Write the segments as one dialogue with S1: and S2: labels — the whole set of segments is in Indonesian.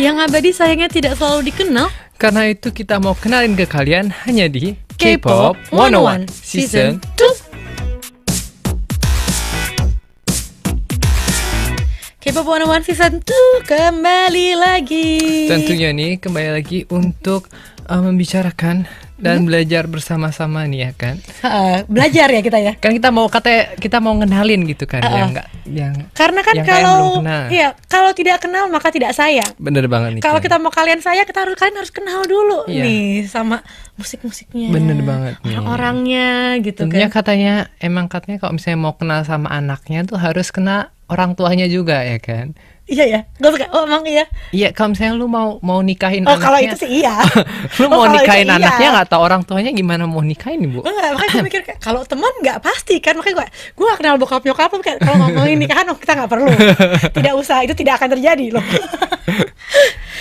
S1: Yang abadi sayangnya
S2: tidak selalu dikenal. Karena itu kita mau kenalin ke kalian hanya di K-pop 101 Season
S1: 2. K-pop 101 Season 2 kembali lagi. Tentunya
S2: nih kembali lagi untuk uh, membicarakan dan hmm? belajar bersama-sama nih ya kan.
S1: Uh, belajar ya kita ya. kan kita mau kata kita mau ngenalin gitu kan uh, uh. yang enggak yang Karena kan yang kalau iya, kalau tidak kenal maka tidak sayang.
S2: Bener banget nih. Kalau
S1: kita mau kalian saya kita harus kalian harus kenal dulu iya. nih sama musik-musiknya. Bener banget
S2: Orang-orangnya gitu Tentunya kan. katanya emang katanya kalau misalnya mau kenal sama anaknya tuh harus kenal orang tuanya juga ya kan. Iya ya, gak suka. Oh emang iya. Iya, kalau misalnya lu mau mau
S1: nikahin oh, anaknya. Oh kalau itu sih iya.
S2: lu oh, mau nikahin iya. anaknya nggak tau orang tuanya gimana mau nikahin ibu?
S1: Enggak, makanya gue mikir kalau teman nggak pasti kan makanya gue gue gak kenal bokap nyokap kayak kalau ngomongin nikahan oh, kita nggak perlu. tidak usah, itu tidak akan terjadi loh.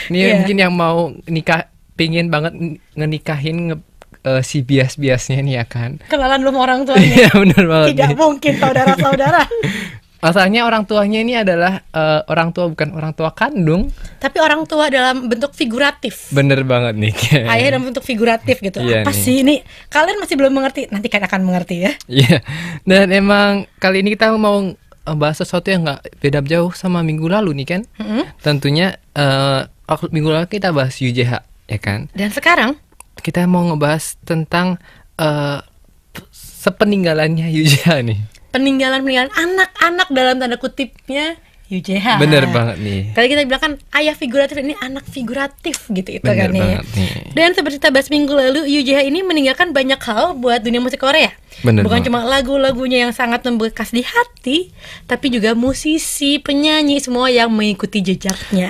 S1: Ini yeah. Iya. mungkin yang
S2: mau nikah pingin banget ngenikahin nge Uh, si bias-biasnya nih ya kan
S1: Kenalan lu sama orang tuanya Iya bener banget Tidak mungkin saudara-saudara
S2: Masalahnya orang
S1: tuanya ini adalah uh, orang tua bukan orang tua kandung. Tapi orang tua dalam bentuk figuratif.
S2: Bener banget nih. Ayah dalam
S1: bentuk figuratif gitu. Iya Apa nih. sih ini? Kalian masih belum mengerti. Nanti kalian akan mengerti ya. Iya. Dan emang kali ini kita mau bahas sesuatu
S2: yang nggak beda jauh sama minggu lalu nih kan. Mm -hmm. Tentunya uh, minggu lalu kita bahas UJH ya kan. Dan sekarang kita mau ngebahas tentang uh,
S1: sepeninggalannya UJH nih peninggalan-peninggalan anak-anak dalam tanda kutipnya UJH. Bener banget nih. Kali kita bilang kan ayah figuratif ini anak figuratif gitu itu Bener kan ya. nih. nih. Dan seperti kita bahas minggu lalu, UJH ini meninggalkan banyak hal buat dunia musik Korea. Bener Bukan banget. cuma lagu-lagunya yang sangat membekas di hati, tapi juga musisi, penyanyi semua yang mengikuti jejaknya.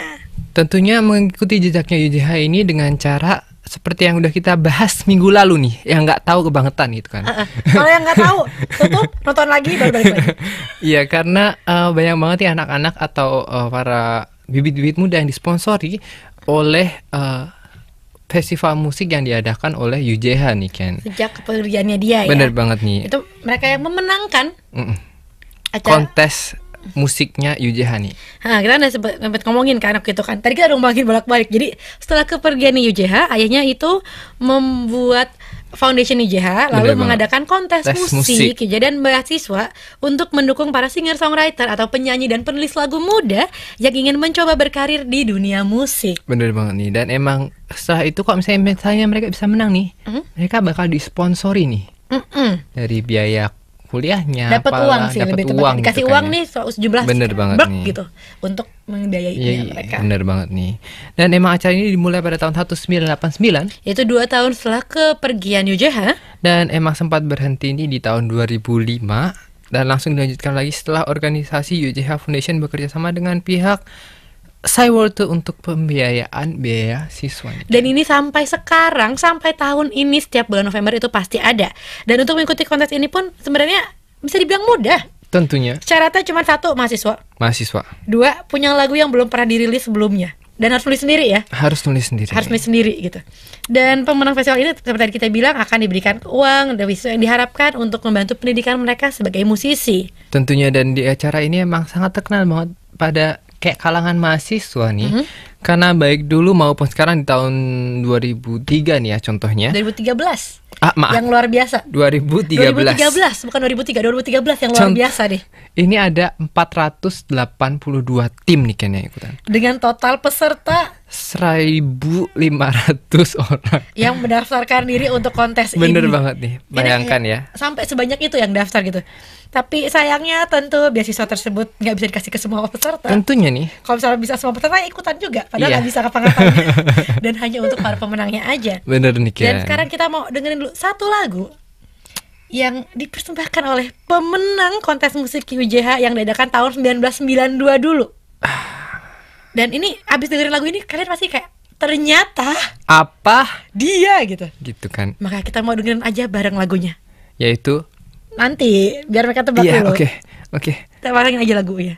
S2: Tentunya mengikuti jejaknya UJH ini dengan cara seperti yang udah kita bahas minggu lalu nih yang nggak tahu kebangetan gitu kan uh -uh. kalau yang nggak tahu tutup nonton lagi baru balik lagi iya karena uh, banyak banget ya anak-anak atau uh, para bibit-bibit muda yang disponsori oleh uh, festival musik yang diadakan oleh UJH nih Ken.
S1: Sejak kepergiannya dia Bener ya. Bener
S2: banget nih. Itu
S1: mereka yang memenangkan
S2: mm -mm. kontes musiknya Yuji Hani.
S1: Nah, kita udah sempet, sempat ngomongin kan waktu itu kan. Tadi kita udah ngomongin bolak-balik. Jadi setelah kepergian UJH, ayahnya itu membuat Foundation IJH lalu mengadakan kontes musik, musik dan mahasiswa untuk mendukung para singer songwriter atau penyanyi dan penulis lagu muda yang ingin mencoba berkarir di dunia musik.
S2: Bener banget nih dan emang setelah itu kok misalnya misalnya mereka bisa menang nih, hmm? mereka bakal disponsori nih. Mm -hmm. Dari biaya kuliahnya dapat uang sih dapet lebih uang, dikasih gitu uang
S1: kayaknya. nih sejumlah bener banget nih. gitu untuk membiayai ya, mereka iya,
S2: bener banget nih dan emang acara ini dimulai pada tahun 1989 yaitu dua tahun setelah kepergian UJH dan emang sempat berhenti ini di tahun 2005 dan langsung dilanjutkan lagi setelah organisasi UJH Foundation bekerja sama dengan pihak Cyworld untuk pembiayaan biaya siswa.
S1: Dan ini sampai sekarang, sampai tahun ini setiap bulan November itu pasti ada. Dan untuk mengikuti kontes ini pun sebenarnya bisa dibilang mudah. Tentunya. Syaratnya cuma satu, mahasiswa. Mahasiswa. Dua, punya lagu yang belum pernah dirilis sebelumnya dan harus nulis sendiri ya
S2: harus nulis sendiri harus nulis
S1: sendiri gitu dan pemenang festival ini seperti tadi kita bilang akan diberikan uang dan yang diharapkan untuk membantu pendidikan mereka sebagai musisi tentunya dan di acara ini emang sangat
S2: terkenal banget pada kayak kalangan mahasiswa nih mm -hmm. karena baik dulu maupun sekarang di tahun 2003 nih ya contohnya
S1: 2013 ah maaf yang luar biasa
S2: 2013
S1: 2013 bukan 2003 2013 yang luar Cont biasa deh
S2: ini ada 482 tim nih kayaknya ikutan
S1: dengan total peserta
S2: 1500 orang
S1: yang mendaftarkan diri untuk kontes Bener ini. Bener banget
S2: nih, bayangkan ya.
S1: Sampai sebanyak itu yang daftar gitu. Tapi sayangnya tentu beasiswa tersebut nggak bisa dikasih ke semua peserta. Tentunya nih. Kalau misalnya bisa semua peserta ikutan juga, padahal iya. nggak bisa kapan dan hanya untuk para pemenangnya aja.
S2: Bener nih. Dan sekarang
S1: kita mau dengerin dulu satu lagu yang dipersembahkan oleh pemenang kontes musik UJH yang diadakan tahun 1992 dulu. Ah dan ini abis dengerin lagu ini kalian pasti kayak ternyata apa dia gitu gitu kan maka kita mau dengerin aja bareng lagunya yaitu nanti biar mereka tebak yeah, dulu oke okay, oke okay. kita barengin aja lagunya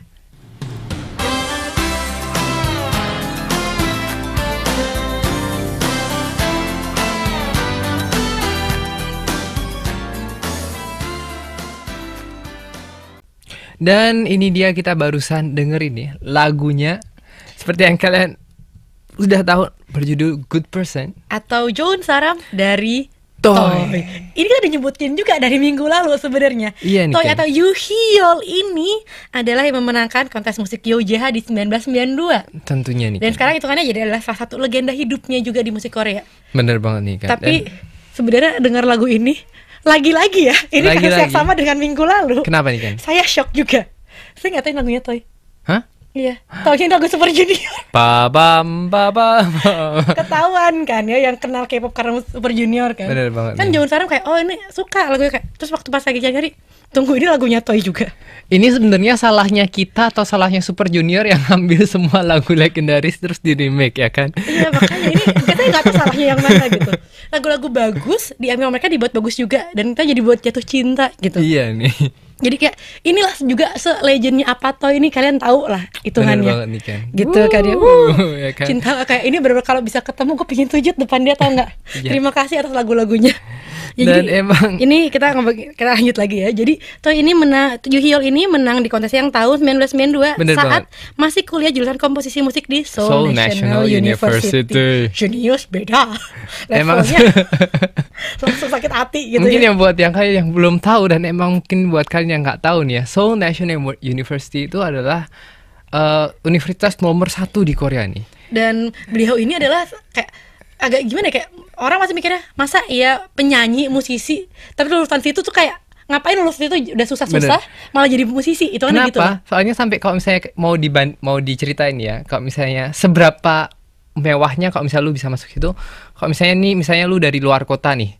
S2: Dan ini dia kita barusan dengerin ya lagunya seperti yang kalian udah tahu berjudul Good Person
S1: atau John Saram dari Toy. Toy. Ini kan nyebutin juga dari minggu lalu sebenarnya. Iya, Toy kan? atau Yuhiol ini adalah yang memenangkan kontes musik YOJH di 1992.
S2: Tentunya nih. Dan
S1: kan? sekarang kan jadi adalah salah satu legenda hidupnya juga di musik Korea.
S2: Bener banget nih kan. Tapi
S1: Dan... sebenarnya dengar lagu ini lagi-lagi ya. Ini lagi kasus yang sama dengan minggu lalu. Kenapa nih kan? Saya shock juga. Saya nggak tahu lagunya Toy. Hah? Iya, taunya lagu Super Junior.
S2: Babam, babam.
S1: Ketahuan kan ya yang kenal K-pop karena Super Junior kan. Bener banget. Kan jauh sekarang kayak oh ini suka lagu kayak terus waktu pas lagi cari tunggu ini lagunya Toy juga. Ini sebenarnya salahnya kita
S2: atau salahnya Super Junior yang ambil semua lagu legendaris terus di remake ya kan? Iya makanya
S1: ini kita nggak tahu salahnya yang mana gitu. Lagu-lagu bagus diambil mereka dibuat bagus juga dan kita jadi buat jatuh cinta gitu. Iya nih jadi kayak inilah juga se legendnya apa toh ini kalian tahu lah hitungannya nih, gitu kan dia ya kan? cinta kayak ini bener, -bener kalau bisa ketemu gue pingin sujud depan dia tau nggak yeah. terima kasih atas lagu-lagunya ya, dan jadi, emang ini kita kita lanjut lagi ya jadi toh ini menang Yuhyol ini menang di kontes yang tahun 1992 saat banget. masih kuliah jurusan komposisi musik di Seoul, Seoul National, National University. University genius beda emang langsung sakit hati gitu mungkin ya. yang buat
S2: yang kayak yang belum tahu dan emang mungkin buat kalian kalian yang nggak tahu nih ya, Seoul National University itu adalah uh, universitas nomor satu di Korea nih.
S1: Dan beliau ini adalah kayak agak gimana ya, kayak orang masih mikirnya masa iya penyanyi musisi tapi lulusan situ tuh kayak ngapain lulus itu udah susah-susah malah jadi musisi itu kan Kenapa? gitu
S2: soalnya sampai kalau misalnya mau diban mau diceritain ya kalau misalnya seberapa mewahnya kalau misalnya lu bisa masuk situ kalau misalnya nih misalnya lu dari luar kota nih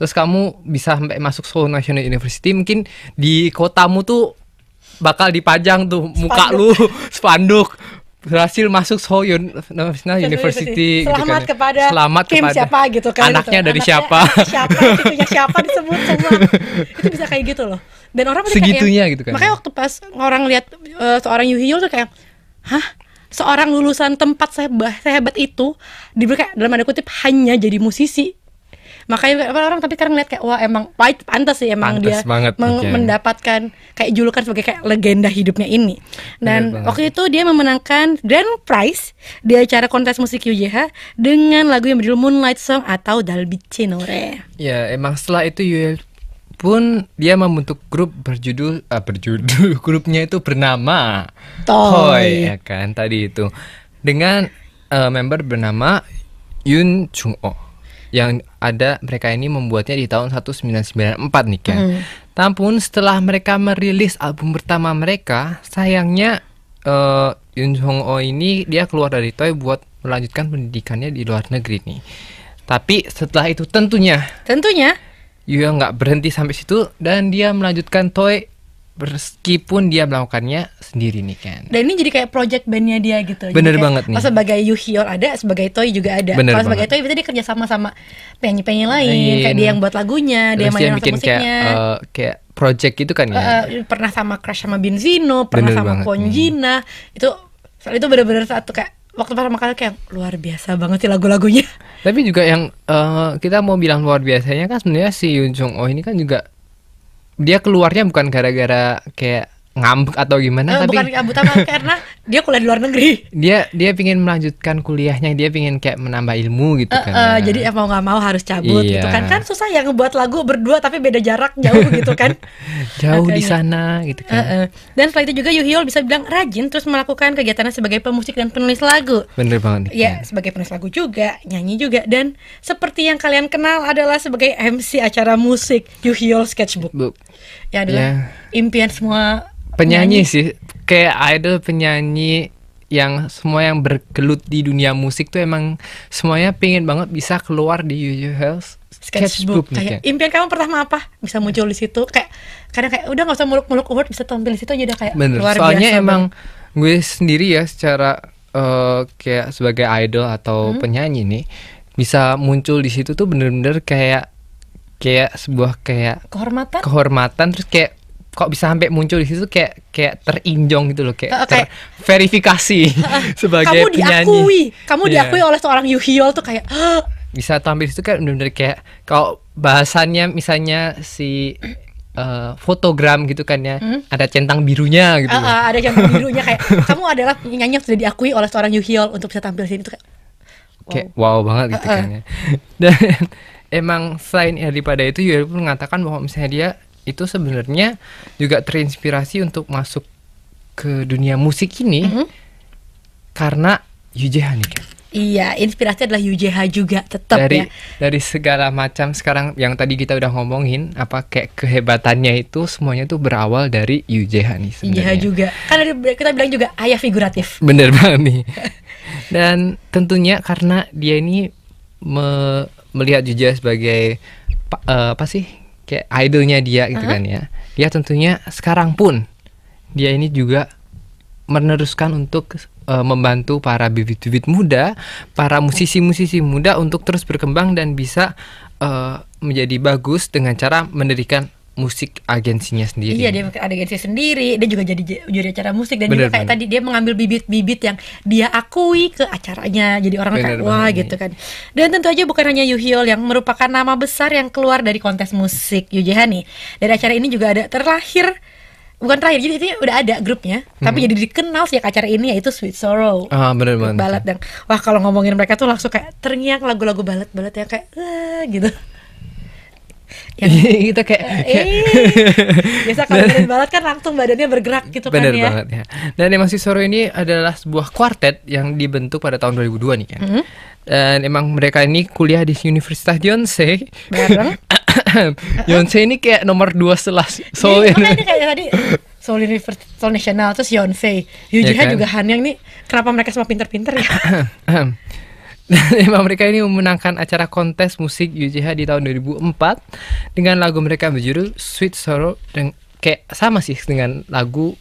S2: terus kamu bisa sampai masuk Seoul National University mungkin di kotamu tuh bakal dipajang tuh spanduk. muka lu spanduk berhasil masuk Seoul National University selamat gitu kan. Ya. kepada selamat Kim kepada siapa gitu kan anaknya gitu. dari anaknya, siapa siapa
S1: siapa disebut semua itu bisa kayak gitu loh dan orang pasti segitunya gitu kan ya. makanya waktu pas orang lihat uh, seorang Yuhyul tuh kayak hah seorang lulusan tempat sehebat, sehebat itu diberi kayak dalam tanda kutip hanya jadi musisi makanya kan orang tapi sekarang lihat kayak wah emang white pantas sih emang pantes dia banget, okay. mendapatkan kayak julukan sebagai kayak legenda hidupnya ini
S2: dan Bener waktu
S1: banget. itu dia memenangkan grand prize di acara kontes musik UJH dengan lagu yang berjudul Moonlight Song atau Dalbice Nore
S2: ya emang setelah itu Yuel pun dia membentuk grup berjudul uh, berjudul grupnya itu bernama Toy ya kan tadi itu dengan uh, member bernama Yun Chung Oh yang ada mereka ini membuatnya di tahun 1994 nih kan. Mm. setelah mereka merilis album pertama mereka, sayangnya uh, eh, Yun Hong Oh ini dia keluar dari Toy buat melanjutkan pendidikannya di luar negeri nih. Tapi setelah itu tentunya, tentunya Yua nggak berhenti sampai situ dan dia melanjutkan Toy meskipun dia melakukannya sendiri nih kan.
S1: Dan ini jadi kayak project bandnya dia gitu. Bener jadi banget nih. Kalau sebagai Yuhior ada, sebagai Toy juga ada. Bener. Kalau sebagai Toy berarti dia kerja sama sama penyanyi-penyanyi lain, kayak dia yang buat lagunya, Terus dia yang mainin bikin musiknya. Kayak, uh,
S2: kayak project gitu kan ya. Uh,
S1: pernah sama Crush sama Benzino, pernah bener sama hmm. Konjina. Itu soal itu bener-bener satu kayak waktu pertama kali kayak luar biasa banget sih lagu-lagunya.
S2: Tapi juga yang uh, kita mau bilang luar biasanya kan sebenarnya si Yun Oh ini kan juga dia keluarnya bukan gara-gara kayak ngambek atau gimana eh, tapi bukan ngambek karena dia kuliah di luar negeri dia dia pingin melanjutkan kuliahnya dia pingin kayak menambah ilmu gitu uh, kan uh, jadi
S1: mau nggak mau harus cabut gitu iya. gitu kan kan susah ya ngebuat lagu berdua tapi beda jarak jauh gitu kan
S2: jauh okay. di
S1: sana gitu kan uh, uh. dan setelah itu juga Yuhyul bisa bilang rajin terus melakukan kegiatannya sebagai pemusik dan penulis lagu bener banget ya kan. sebagai penulis lagu juga nyanyi juga dan seperti yang kalian kenal adalah sebagai MC acara musik Yuhyul Sketchbook Book ya adalah yeah. impian semua penyanyi, penyanyi sih kayak
S2: idol penyanyi yang semua yang bergelut di dunia musik tuh emang semuanya pengen banget bisa keluar di Yuyu Health sketchbook, kayak kayak
S1: impian kamu pertama apa bisa muncul di situ kayak kadang kayak udah nggak usah muluk-muluk award bisa tampil di situ aja udah kayak Bener. luar soalnya biasa emang
S2: bang. gue sendiri ya secara uh, kayak sebagai idol atau hmm. penyanyi nih bisa muncul di situ tuh bener-bener kayak kayak sebuah kayak kehormatan kehormatan terus kayak kok bisa sampai muncul di situ kayak kayak terinjong gitu loh kayak, okay. verifikasi uh, sebagai kamu penyanyi. diakui kamu yeah. diakui oleh
S1: seorang Yuhiol tuh kayak ah.
S2: bisa tampil di situ kan bener-bener kayak kalau bahasannya misalnya si uh, fotogram gitu kan ya hmm? ada centang birunya gitu uh, uh, ada centang
S1: birunya kayak kamu adalah penyanyi yang sudah diakui oleh seorang Yuhiol untuk bisa tampil di sini tuh kayak
S2: wow, kayak, wow banget gitu uh, uh. kan ya dan emang selain daripada itu Yuri pun mengatakan bahwa misalnya dia itu sebenarnya juga terinspirasi untuk masuk ke dunia musik ini mm -hmm. karena UJH nih kan.
S1: Iya, inspirasi adalah UJH juga tetap dari, ya.
S2: Dari segala macam sekarang yang tadi kita udah ngomongin apa kayak kehebatannya itu semuanya tuh berawal dari UJH nih sebenarnya. UJH
S1: juga. Kan dari
S2: kita bilang juga ayah figuratif. Bener banget nih. Dan tentunya karena dia ini me melihat Juja sebagai uh, apa sih kayak idolnya dia gitu uh-huh. kan ya ya tentunya sekarang pun dia ini juga meneruskan untuk uh, membantu para bibit-bibit muda para musisi-musisi muda untuk terus berkembang dan bisa uh, menjadi bagus dengan cara mendirikan musik agensinya sendiri. Iya, dia
S1: ada agensi sendiri, dia juga jadi juri acara musik dan bener, juga kayak bener. tadi dia mengambil bibit-bibit yang dia akui ke acaranya. Jadi orang bener, kayak wah bener, gitu kan. Dan tentu aja bukan hanya Yuhyul yang merupakan nama besar yang keluar dari kontes musik YJH Dari acara ini juga ada terlahir bukan terakhir jadi itu udah ada grupnya hmm. tapi jadi dikenal sih acara ini yaitu Sweet Sorrow ah
S2: benar banget balad
S1: dan wah kalau ngomongin mereka tuh langsung kayak terngiang lagu-lagu balad balad yang kayak gitu yang kita iya, gitu, kayak, eh, kayak iya. biasa kalau dengerin balet kan langsung badannya bergerak gitu kan ya banget ya
S2: dan emang Sisoro ini adalah sebuah kuartet yang dibentuk pada tahun 2002 nih kan mm -hmm. dan emang mereka ini kuliah di Universitas Yonsei bareng Yonsei ini kayak nomor dua setelah Seoul iya, ini
S1: kayak tadi Seoul University Seoul National terus Yonsei Yoo yeah, kan? juga Hanyang yang ini kenapa mereka semua pinter-pinter ya dan
S2: emang mereka ini memenangkan acara kontes musik UJH di tahun 2004 dengan lagu mereka berjudul Sweet Sorrow dan kayak sama sih dengan lagu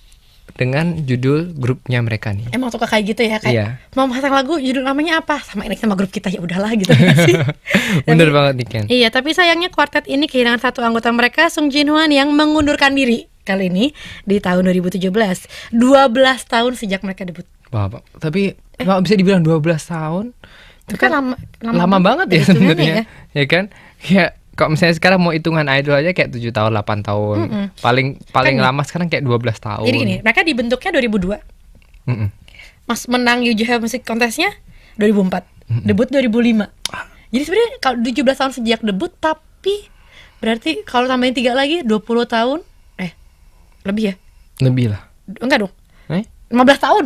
S2: dengan judul grupnya mereka nih.
S1: Emang suka kayak gitu ya kayak iya. mau pasang lagu judul namanya apa sama ini sama grup kita ya udahlah gitu kan sih.
S2: Bener tapi, banget nih Ken.
S1: Iya tapi sayangnya kuartet ini kehilangan satu anggota mereka Sung Jin Hwan yang mengundurkan diri kali ini di tahun 2017. 12 tahun sejak mereka debut.
S2: Wah, tapi eh. bisa dibilang 12 tahun
S1: itu kan, kan, lama, lama, lama banget ya sebenarnya ya.
S2: ya kan ya kalau misalnya sekarang mau hitungan idol aja kayak 7 tahun 8 tahun mm -mm. paling paling kan, lama sekarang kayak 12 tahun jadi gini
S1: mereka dibentuknya 2002 mm -mm. mas menang You Have Music Contestnya 2004 mm -mm. debut 2005 ah. jadi sebenarnya kalau 17 tahun sejak debut tapi berarti kalau tambahin tiga lagi 20 tahun eh lebih ya lebih lah enggak dong eh? 15 tahun. 15 tahun.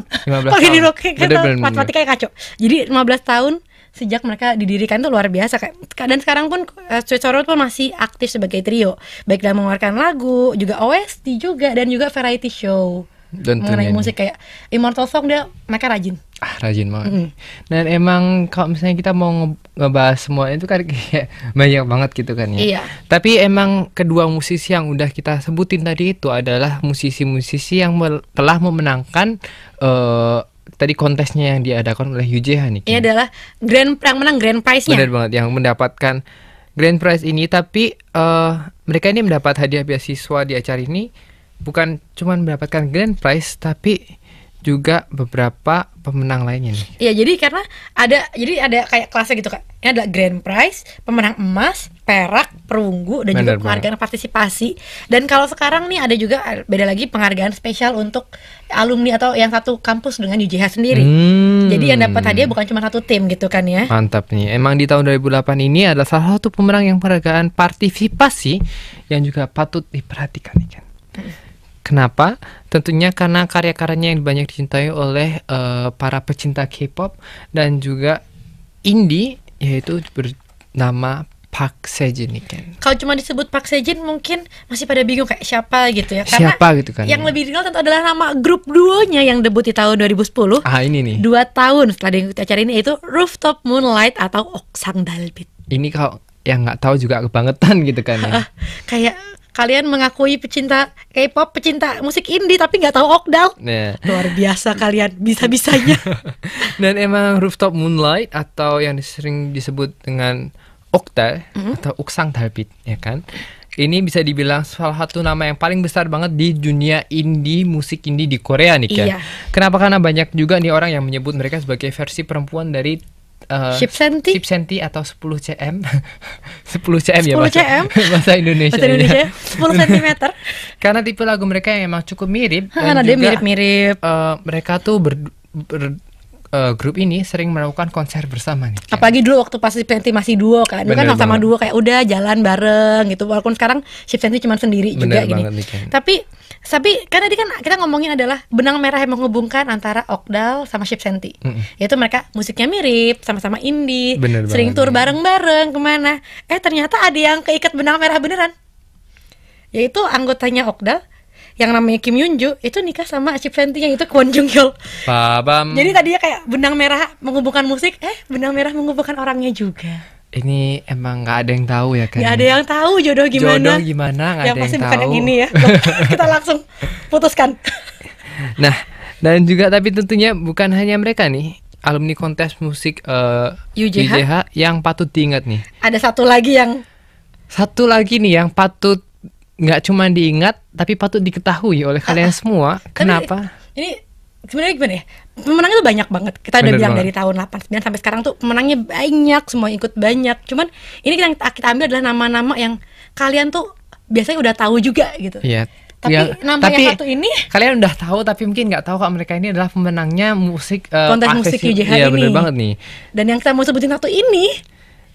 S1: Kalau di rock kan matematikanya kacau. Jadi 15 tahun sejak mereka didirikan itu luar biasa kayak dan sekarang pun uh, eh, Cuecoro pun masih aktif sebagai trio baik dalam mengeluarkan lagu juga OST juga dan juga variety show dan mengenai musik kayak Immortal Song dia mereka rajin
S2: ah rajin banget mm. dan emang kalau misalnya kita mau ngebahas semua itu kan kayak banyak banget gitu kan ya iya. tapi emang kedua musisi yang udah kita sebutin tadi itu adalah musisi-musisi yang telah memenangkan uh, tadi kontesnya yang diadakan oleh UJH nih.
S1: Ini adalah grand yang menang
S2: grand prize-nya. Benar banget yang mendapatkan grand prize ini tapi uh, mereka ini mendapat hadiah beasiswa di acara ini bukan cuma mendapatkan grand prize tapi juga beberapa pemenang lainnya nih.
S1: Iya, jadi karena ada jadi ada kayak kelasnya gitu, kan. Ini ada grand prize, pemenang emas, perak, perunggu dan Bener juga penghargaan banget. partisipasi. Dan kalau sekarang nih ada juga eh, beda lagi penghargaan spesial untuk alumni atau yang satu kampus dengan UJH sendiri. Hmm. Jadi yang dapat hadiah bukan cuma satu tim gitu kan ya.
S2: Mantap nih. Emang di tahun 2008 ini ada salah satu pemenang yang penghargaan partisipasi yang juga patut diperhatikan nih kan. Hmm. Kenapa? Tentunya karena karya-karyanya yang banyak dicintai oleh uh, para pecinta K-pop dan juga indie yaitu bernama Park Sejin kan.
S1: Kalau cuma disebut Park Sejin mungkin masih pada bingung kayak siapa gitu ya. Karena siapa gitu kan. Yang ya. lebih dikenal tentu adalah nama grup duonya yang debut di tahun 2010. Ah ini nih. Dua tahun setelah diikuti acara ini yaitu Rooftop Moonlight atau Oksang Dalbit.
S2: Ini kalau yang nggak tahu juga kebangetan gitu kan ya.
S1: kayak kalian mengakui pecinta K-pop, pecinta musik indie tapi nggak tahu Okdal.
S2: Nah. Luar
S1: biasa kalian bisa-bisanya.
S2: Dan emang Rooftop Moonlight atau yang sering disebut dengan Okta mm -hmm. atau Uksang Dalbit ya kan. Ini bisa dibilang salah satu nama yang paling besar banget di dunia indie, musik indie di Korea nih kan. Iya. Kenapa? Karena banyak juga nih orang yang menyebut mereka sebagai versi perempuan dari uh, Ship senti Ship senti atau 10 cm 10 cm 10 ya bahasa, cm? bahasa Indonesia bahasa Indonesia ya. 10 cm karena tipe lagu mereka yang emang cukup mirip ha, dan juga mirip-mirip uh, mereka tuh ber, ber uh, grup ini sering melakukan konser bersama nih.
S1: Kayak. Apalagi dulu waktu pas Senti masih duo kan, Bener kan sama duo kayak udah jalan bareng gitu. Walaupun sekarang Senti cuma sendiri Bener juga gini. Nih, Tapi tapi karena tadi kan kita ngomongin adalah benang merah yang menghubungkan antara Okdal sama Ship Senti. Mm -hmm. Yaitu mereka musiknya mirip, sama-sama indie, Bener sering tur bareng-bareng kemana. Eh ternyata ada yang keikat benang merah beneran. Yaitu anggotanya Okdal yang namanya Kim Yunju itu nikah sama Ship Senti yang itu Kwon Jung Hyul. Jadi tadinya kayak benang merah menghubungkan musik, eh benang merah menghubungkan orangnya juga
S2: ini emang nggak ada yang tahu ya kan? Gak ada
S1: yang tahu jodoh gimana? Jodoh gimana nggak ya, ada pasti yang tahu. yang ini ya. Kita langsung putuskan.
S2: nah, dan juga tapi tentunya bukan hanya mereka nih alumni kontes musik uh, eh, UJH? UJH yang patut diingat nih. Ada satu lagi yang satu lagi nih yang patut nggak cuma diingat tapi patut diketahui oleh kalian ah, ah. semua. Kenapa?
S1: Ini sebenarnya gimana ya pemenangnya tuh banyak banget kita udah Bener bilang dari tahun 89 sampai sekarang tuh pemenangnya banyak semua ikut banyak cuman ini yang kita, kita ambil adalah nama-nama yang kalian tuh biasanya udah tahu juga gitu ya, tapi ya, nama tapi yang satu ini
S2: kalian udah tahu tapi
S1: mungkin nggak tahu kalau mereka ini adalah pemenangnya musik uh, kontes musik UJH ya, ini bener banget nih dan yang kita mau sebutin satu ini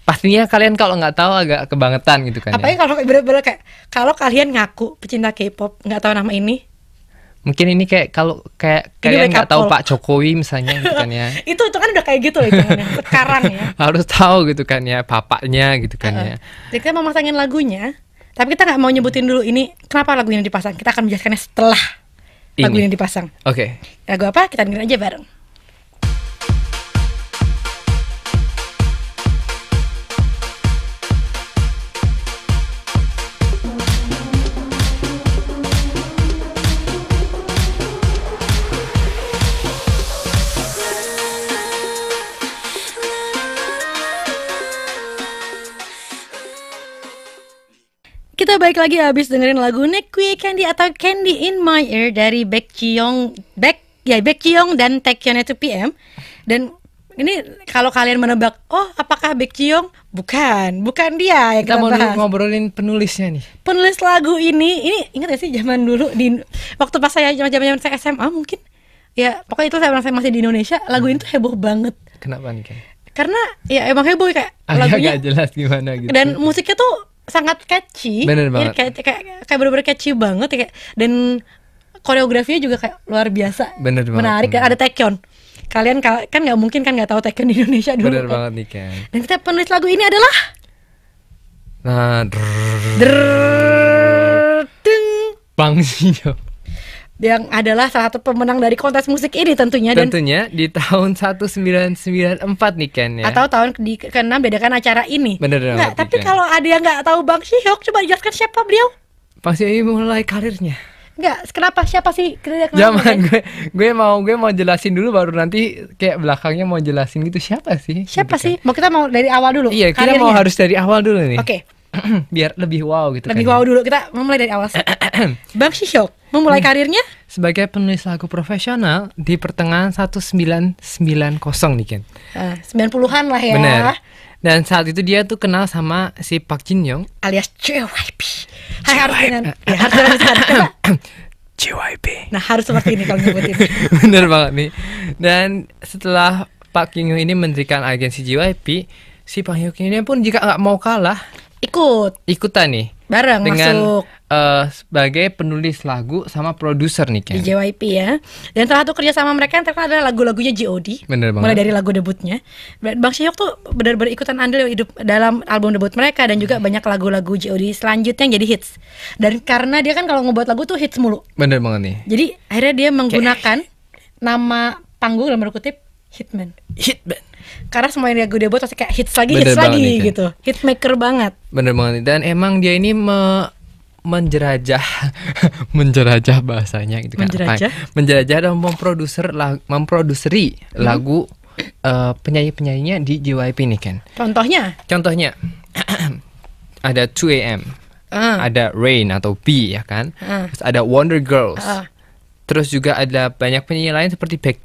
S2: pastinya kalian kalau nggak tahu agak kebangetan gitu kan apa ya?
S1: kalau bener-bener kayak kalau kalian ngaku pecinta K-pop nggak tahu nama ini
S2: mungkin ini kayak kalau kayak kayak nggak tahu Pak Jokowi misalnya gitu kan ya
S1: itu itu kan udah kayak gitu ya
S2: sekarang ya harus tahu gitu kan ya bapaknya gitu kan uh -uh. ya
S1: jadi kita mau masangin lagunya tapi kita nggak mau nyebutin dulu ini kenapa lagu ini dipasang kita akan menjelaskannya setelah ini. lagu ini dipasang oke okay. lagu apa kita dengerin aja bareng Kita balik lagi habis dengerin lagu Nekui Candy atau Candy in My Ear dari Baek Jiyoung Baek ya Baek Jiyoung dan Taekyeon itu PM dan ini kalau kalian menebak, oh apakah Baek Jiyoung Bukan, bukan dia yang kita, kita mau ngobrolin penulisnya nih. Penulis lagu ini, ini ingat ya sih zaman dulu di waktu pas saya zaman zaman saya SMA mungkin ya pokoknya itu saya merasa masih di Indonesia lagu ini hmm. tuh heboh banget. Kenapa nih? Karena ya emang heboh kayak Agak lagunya.
S2: jelas gimana gitu. Dan
S1: musiknya tuh sangat catchy bener iya, banget ya, kayak kayak, kayak bener-bener catchy banget ya, kayak dan koreografinya juga kayak luar biasa bener banget, menarik bener. ada Taekyon kalian kan nggak mungkin kan nggak tahu Taekyon di Indonesia dulu bener kan? banget nih kan dan kita penulis lagu ini adalah
S2: nah drrrr, drrrr, Bang Sinyo
S1: yang adalah salah satu pemenang dari kontes musik ini tentunya
S2: tentunya di tahun 1994 nih Ken ya atau
S1: tahun di keenam 6 acara ini bener
S2: nggak tapi kalau
S1: ada yang nggak tahu Bang Sihok coba dijelaskan siapa beliau
S2: Bang ini mulai karirnya
S1: Enggak, kenapa siapa sih Kenapa Zaman
S2: gue gue mau gue mau jelasin dulu baru nanti kayak belakangnya mau jelasin gitu siapa sih? Siapa gitu sih? Mau kita mau dari
S1: awal dulu. Iya, karirnya. kita mau harus dari
S2: awal dulu nih. Oke. Okay. biar lebih wow gitu lebih kayaknya.
S1: wow dulu kita memulai dari awal Bang Shishok memulai hmm. karirnya
S2: sebagai penulis lagu profesional di pertengahan 1990 nih kan
S1: uh, 90-an lah ya Bener.
S2: dan saat itu dia tuh kenal sama si pak Jin Young
S1: alias JYP Hai harus dengan ya, harus JYP nah harus seperti ini kalau nyebutin bener
S2: banget nih dan setelah pak Jin Young ini mendirikan agensi JYP si pak Hyuk ini pun jika nggak mau kalah ikut ikutan nih bareng dengan masuk uh, sebagai penulis lagu sama produser nih kan Di
S1: JYP ya. Dan salah satu kerja sama mereka yang terkenal adalah lagu-lagunya JOD Bener banget. Mulai dari lagu debutnya. Bang Syok tuh benar-benar ikutan andil hidup dalam album debut mereka dan juga banyak lagu-lagu G.O.D. selanjutnya yang jadi hits. Dan karena dia kan kalau ngebuat lagu tuh hits mulu.
S2: Bener banget nih.
S1: Jadi akhirnya dia menggunakan okay. nama panggung dalam kutip Hitman. Hitman karena semua yang gue udah buat pasti kayak hits lagi Bener hits lagi nih, gitu hit maker banget
S2: bener banget dan emang dia ini me menjerajah menjerajah bahasanya gitu kan menjerajah menjerajah dan memproduser memproduseri hmm. lagu uh, eh, penyanyi penyanyinya di JYP nih kan contohnya contohnya ada 2 AM uh. Ah. ada Rain atau B ya kan uh. terus ada Wonder Girls uh Terus juga ada banyak penyanyi lain seperti Baek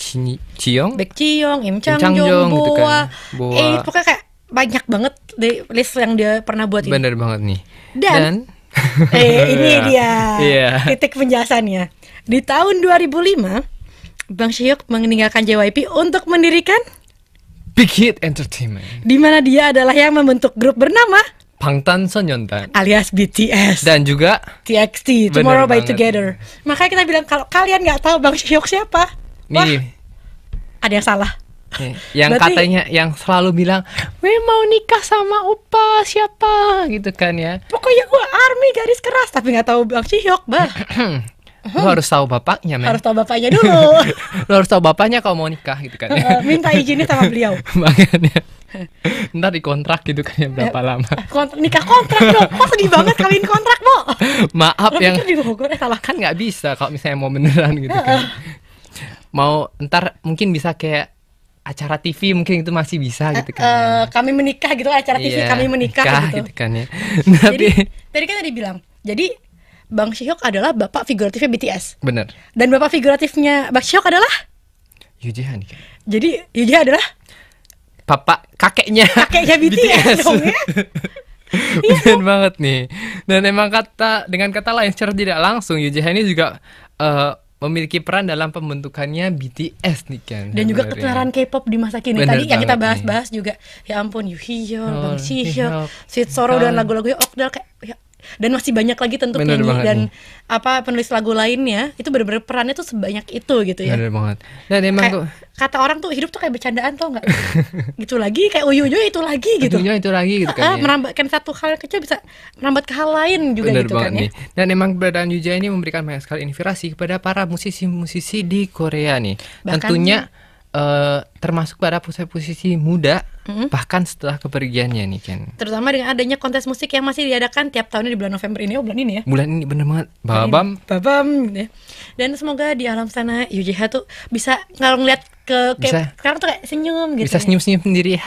S2: Jiyoung,
S1: Baek Jiyoung, Im Chang Jung, gitu Boa, gitu kan. Boa. Eh, pokoknya kayak banyak banget list yang dia pernah buat Bener ini. banget nih. Dan, Dan
S2: eh ini dia yeah. titik
S1: penjelasannya. Di tahun 2005, Bang Siok meninggalkan JYP untuk mendirikan Big Hit Entertainment. Di mana dia adalah yang membentuk grup bernama
S2: Bangtan alias BTS dan juga
S1: TXT Tomorrow by Together. Makanya kita bilang kalau kalian nggak tahu Bang Shyok siapa, wah ada yang salah.
S2: Nih, yang Berarti, katanya
S1: yang selalu bilang, "We
S2: mau nikah sama Upa siapa?" gitu kan ya. Pokoknya gua army garis keras tapi nggak tahu Bang Shyok, Bah. Lu hmm. harus tahu bapaknya, men. Harus tahu bapaknya dulu. Lu harus tahu bapaknya kalau mau nikah gitu kan. Ya. Minta izinnya sama beliau. Makanya Ntar dikontrak gitu kan ya berapa eh, lama?
S1: Kontrak, nikah kontrak
S2: dong. Kok sedih banget kawin kontrak, Bo? Maaf Lo yang di Bogor ya salah kan nggak bisa kalau misalnya mau beneran gitu kan. mau ntar mungkin bisa kayak acara TV mungkin itu masih bisa gitu
S1: kan. Uh, uh, kami menikah gitu acara TV yeah, kami menikah, nikah, gitu. gitu
S2: kan ya. Tapi jadi,
S1: tadi kan tadi bilang. Jadi Bang Shihyuk adalah bapak figuratifnya BTS. Bener. Dan bapak figuratifnya Bang Shihyuk adalah Yujihan. Jadi Yujihan adalah papa kakeknya kakeknya BTS, BTS. Iya dong ya
S2: Bener banget nih dan emang kata dengan kata lain secara tidak langsung Yuji ini juga uh, memiliki peran dalam pembentukannya BTS nih kan dan juga ya. ketenaran
S1: K-pop di masa kini Bener tadi yang kita bahas-bahas juga ya ampun Yuhyeon, oh, Bang Sihyeon, Sweet Sorrow dan lagu-lagunya Okdal kayak ya dan masih banyak lagi tentu Bener penyanyi dan dan apa penulis lagu lainnya itu bener-bener perannya tuh sebanyak itu gitu ya. Bener banget. Dan emang kayak, kata orang tuh hidup tuh kayak bercandaan tau nggak? gitu lagi kayak uyunya itu lagi gitu. Uyunya itu lagi gitu kan. Ya. Merambatkan satu hal kecil bisa merambat ke hal lain juga bener gitu kan banget kan nih. ya.
S2: Dan emang keberadaan Yuja ini memberikan banyak sekali inspirasi kepada para musisi-musisi di Korea nih. Bahkan Tentunya uh, termasuk pada posisi-posisi muda mm-hmm. bahkan setelah kepergiannya nih Ken.
S1: Terutama dengan adanya kontes musik yang masih diadakan tiap tahunnya di bulan November ini, oh bulan ini ya. Bulan ini bener banget. Babam. Babam gitu ya. Dan semoga di alam sana UJH tuh bisa kalau ngeliat ke kayak, bisa. tuh kayak senyum gitu. Bisa ya. senyum-senyum sendiri.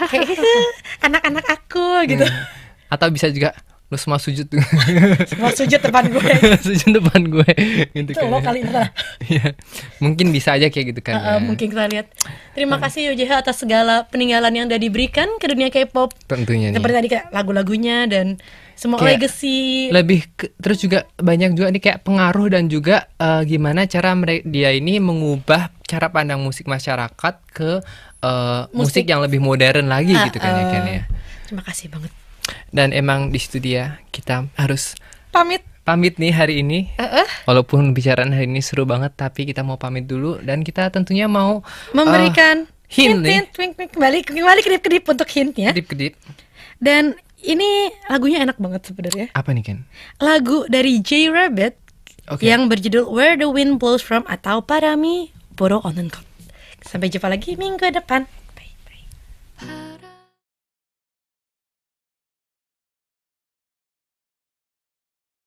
S1: Anak-anak aku gitu. Hmm.
S2: Atau bisa juga lu semua sujud tuh semua sujud depan gue sujud depan gue gitu kan lo ya. kali ya. mungkin bisa aja kayak gitu kan uh,
S1: uh, ya. mungkin kita lihat terima uh. kasih YJH atas segala peninggalan yang udah diberikan ke dunia K-pop tentunya seperti nih. tadi kayak lagu-lagunya dan semua kayak legacy
S2: lebih ke, terus juga banyak juga nih kayak pengaruh dan juga uh, gimana cara dia ini mengubah cara pandang musik masyarakat ke uh, musik, musik yang lebih modern lagi uh, gitu kan uh, ya kan ya
S1: terima kasih banget
S2: dan emang di situ dia kita harus pamit pamit nih hari ini. Uh -uh. Walaupun bicaraan hari ini seru banget, tapi kita mau pamit dulu dan kita tentunya
S1: mau eh, memberikan uh, hint, hint, nih. hint wink, wink, kembali kembali kedip kedip untuk hintnya. Kedip kedip. Dan ini lagunya enak banget sebenarnya. Apa nih Ken? Lagu dari J Rabbit okay. yang berjudul Where the Wind Blows From atau Parami Boro Onenko Sampai jumpa lagi minggu depan.